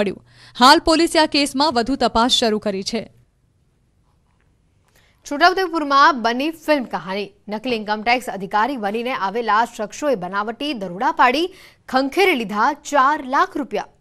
મળ્યું હાલ પોલીસે આ કેસમાં વધુ તપાસ શરૂ કરી છે છોટાઉદેપુરમાં બની ફિલ્મ કહાની નકલી ઇન્કમટેક્સ અધિકારી બનીને આવેલા શખ્સોએ બનાવટી દરોડા પાડી ખંખેરી લીધા ચાર લાખ રૂપિયા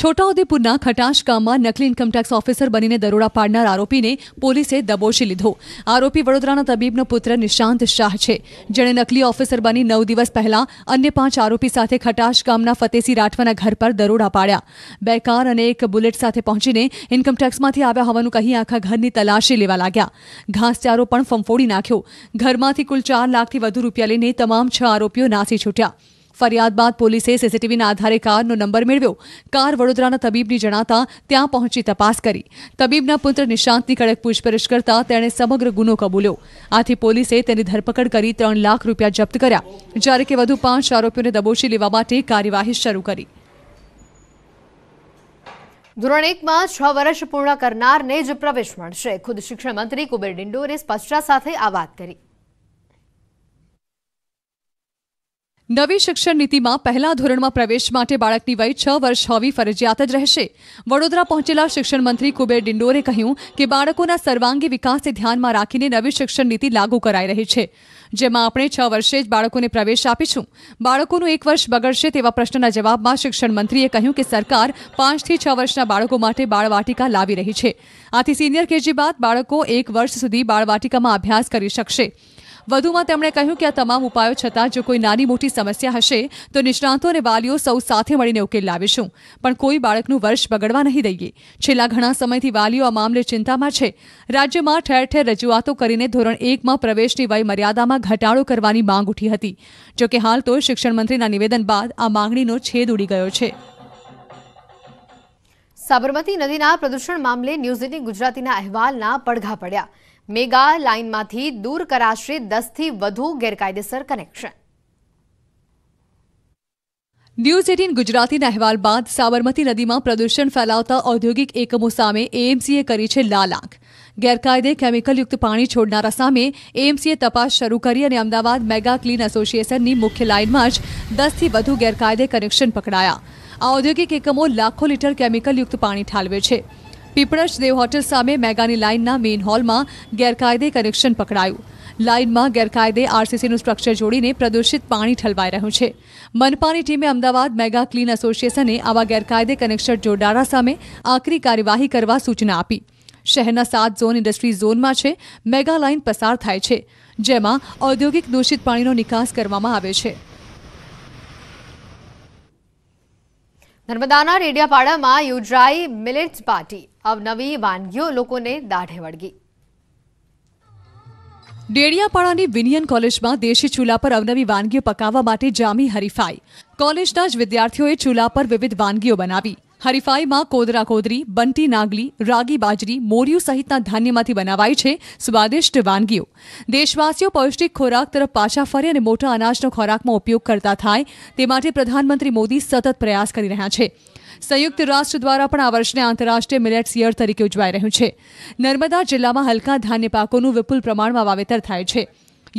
છોટાઉદેપુરના ખટાશ ગામમાં નકલી ઇન્કમ ઓફિસર બનીને દરોડા પાડનાર આરોપીને પોલીસે દબોચી લીધો આરોપી વડોદરાના તબીબનો પુત્ર નિશાંત શાહ છે જેણે નકલી ઓફિસર બની નવ દિવસ પહેલા અન્ય પાંચ આરોપી સાથે ખટાશ ગામના ફતેસી રાઠવાના ઘર પર દરોડા પાડ્યા બે કાર અને એક બુલેટ સાથે પહોંચીને ઇન્કમટેક્સમાંથી આવ્યા હોવાનું કહી આખા ઘરની તલાશી લેવા લાગ્યા ઘાસચારો પણ ફંફોડી નાખ્યો ઘરમાંથી કુલ ચાર લાખથી વધુ રૂપિયા લઈને તમામ છ આરોપીઓ નાસી છૂટ્યા ફરિયાદ બાદ પોલીસે સીસીટીવીના આધારે કારનો નંબર મેળવ્યો કાર વડોદરાના તબીબની જણાતા ત્યાં પહોંચી તપાસ કરી તબીબના પુત્ર નિશાંતની કડક પૂછપરછ કરતા તેણે સમગ્ર ગુનો કબૂલ્યો આથી પોલીસે તેની ધરપકડ કરી ત્રણ લાખ રૂપિયા જપ્ત કર્યા જ્યારે કે વધુ પાંચ આરોપીઓને દબોચી લેવા માટે કાર્યવાહી શરૂ કરી ધોરણ એકમાં છ વર્ષ પૂર્ણ કરનારને જ પ્રવેશ મળશે ખુદ શિક્ષણ મંત્રી કુબેર ડિંડોરે સ્પષ્ટતા સાથે આ વાત કરી નવી શિક્ષણ નીતિમાં પહેલા ધોરણમાં પ્રવેશ માટે બાળકની વય છ વર્ષ હોવી ફરજિયાત જ રહેશે વડોદરા પહોંચેલા શિક્ષણ મંત્રી કુબેર ડિંડોરે કહ્યું કે બાળકોના સર્વાંગી વિકાસને ધ્યાનમાં રાખીને નવી શિક્ષણ નીતિ લાગુ કરાઈ રહી છે જેમાં આપણે છ વર્ષે જ બાળકોને પ્રવેશ આપીશું બાળકોનું એક વર્ષ બગડશે તેવા પ્રશ્નના જવાબમાં શિક્ષણ મંત્રીએ કહ્યું કે સરકાર પાંચથી છ વર્ષના બાળકો માટે બાળવાટિકા લાવી રહી છે આથી સિનિયર કેજી બાદ બાળકો એક વર્ષ સુધી બાળવાટિકામાં અભ્યાસ કરી શકશે વધુમાં તેમણે કહ્યું કે આ તમામ ઉપાયો છતાં જો કોઈ નાની મોટી સમસ્યા હશે તો નિષ્ણાંતો અને વાલીઓ સૌ સાથે મળીને ઉકેલ લાવીશું પણ કોઈ બાળકનું વર્ષ બગડવા નહીં દઈએ છેલ્લા ઘણા સમયથી વાલીઓ આ મામલે ચિંતામાં છે રાજ્યમાં ઠેર ઠેર રજૂઆતો કરીને ધોરણ એકમાં પ્રવેશની વય મર્યાદામાં ઘટાડો કરવાની માંગ ઉઠી હતી જોકે હાલ તો શિક્ષણમંત્રીના નિવેદન બાદ આ માંગણીનો છેદ ઉડી ગયો છે સાબરમતી નદીના પ્રદૂષણ મામલે ન્યૂઝ ગુજરાતીના અહેવાલના પડઘા પડ્યા મેગા લાઇનમાંથી દૂર કરાશે દસથી વધુ ગેરકાયદેસર કનેક્શન ન્યૂઝ એટીન ગુજરાતીના અહેવાલ બાદ સાબરમતી નદીમાં પ્રદૂષણ ફેલાવતા ઔદ્યોગિક એકમો સામે એએમસીએ કરી છે લાલ આંખ ગેરકાયદે કેમિકલયુક્ત પાણી છોડનારા સામે એએમસીએ તપાસ શરૂ કરી અને અમદાવાદ મેગા ક્લીન એસોસિએશનની મુખ્ય લાઇનમાં જ દસથી વધુ ગેરકાયદે કનેક્શન પકડાયા આ ઔદ્યોગિક એકમો લાખો લીટર કેમિકલયુક્ત પાણી ઠાલવે છે પીપળજ દેવ હોટેલ સામે મેગાની લાઇનના મેઇન હોલમાં ગેરકાયદે કનેક્શન પકડાયું લાઇનમાં ગેરકાયદે આરસીસીનું સ્ટ્રક્ચર જોડીને પ્રદૂષિત પાણી ઠલવાઈ રહ્યું છે મનપાની ટીમે અમદાવાદ મેગા ક્લીન એસોસિએશને આવા ગેરકાયદે કનેક્શન જોડારા સામે આકરી કાર્યવાહી કરવા સૂચના આપી શહેરના સાત ઝોન ઇન્ડસ્ટ્રી ઝોનમાં છે મેગા લાઇન પસાર થાય છે જેમાં ઔદ્યોગિક દૂષિત પાણીનો નિકાસ કરવામાં આવે છે નર્મદાના રેડિયાપાડામાં યોજાઈ મિલેટ્સ પાર્ટી અવનવી વાનગીઓ લોકોને દાઢે વળગી ડેડિયાપાડાની વિનિયન કોલેજમાં દેશી ચૂલા પર અવનવી વાનગીઓ પકાવવા માટે જામી હરીફાઈ કોલેજના જ વિદ્યાર્થીઓએ ચૂલા પર વિવિધ વાનગીઓ બનાવી હરીફાઈમાં કોદરા કોદરી બંટી નાગલી રાગી બાજરી મોરિયું સહિતના ધાન્યમાંથી બનાવાય છે સ્વાદિષ્ટ વાનગીઓ દેશવાસીઓ પૌષ્ટિક ખોરાક તરફ પાછા ફરે અને મોટા અનાજનો ખોરાકમાં ઉપયોગ કરતા થાય તે માટે પ્રધાનમંત્રી મોદી સતત પ્રયાસ કરી રહ્યા છે સંયુક્ત રાષ્ટ્ર દ્વારા પણ આ વર્ષને આંતરરાષ્ટ્રીય મિલેટ્સ યર તરીકે ઉજવાઈ રહ્યું છે નર્મદા જિલ્લામાં હલકા ધાન્ય પાકોનું વિપુલ પ્રમાણમાં વાવેતર થાય છે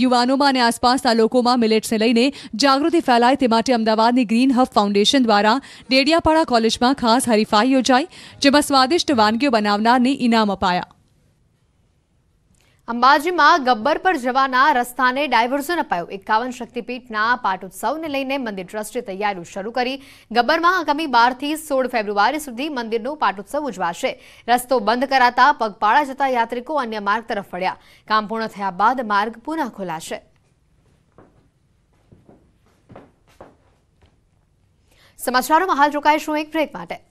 યુવાનોમાં અને આસપાસના લોકોમાં મિલેટ્સને લઈને જાગૃતિ ફેલાય તે માટે અમદાવાદની ગ્રીન હબ ફાઉન્ડેશન દ્વારા ડેડિયાપાડા કોલેજમાં ખાસ હરીફાઈ યોજાઈ જેમાં સ્વાદિષ્ટ વાનગીઓ બનાવનારને ઇનામ અપાયા અંબાજીમાં ગબ્બર પર જવાના રસ્તાને ડાયવર્ઝન અપાયું એકાવન શક્તિપીઠના પાટોત્સવને લઈને મંદિર ટ્રસ્ટે તૈયારીઓ શરૂ કરી ગબ્બરમાં આગામી બારથી સોળ ફેબ્રુઆરી સુધી મંદિરનો પાટોત્સવ ઉજવાશે રસ્તો બંધ કરાતા પગપાળા જતા યાત્રિકો અન્ય માર્ગ તરફ વળ્યા કામ પૂર્ણ થયા બાદ માર્ગ પુનઃ ખોલાશે સમાચારોમાં હાલ રોકાઈશું એક બ્રેક માટે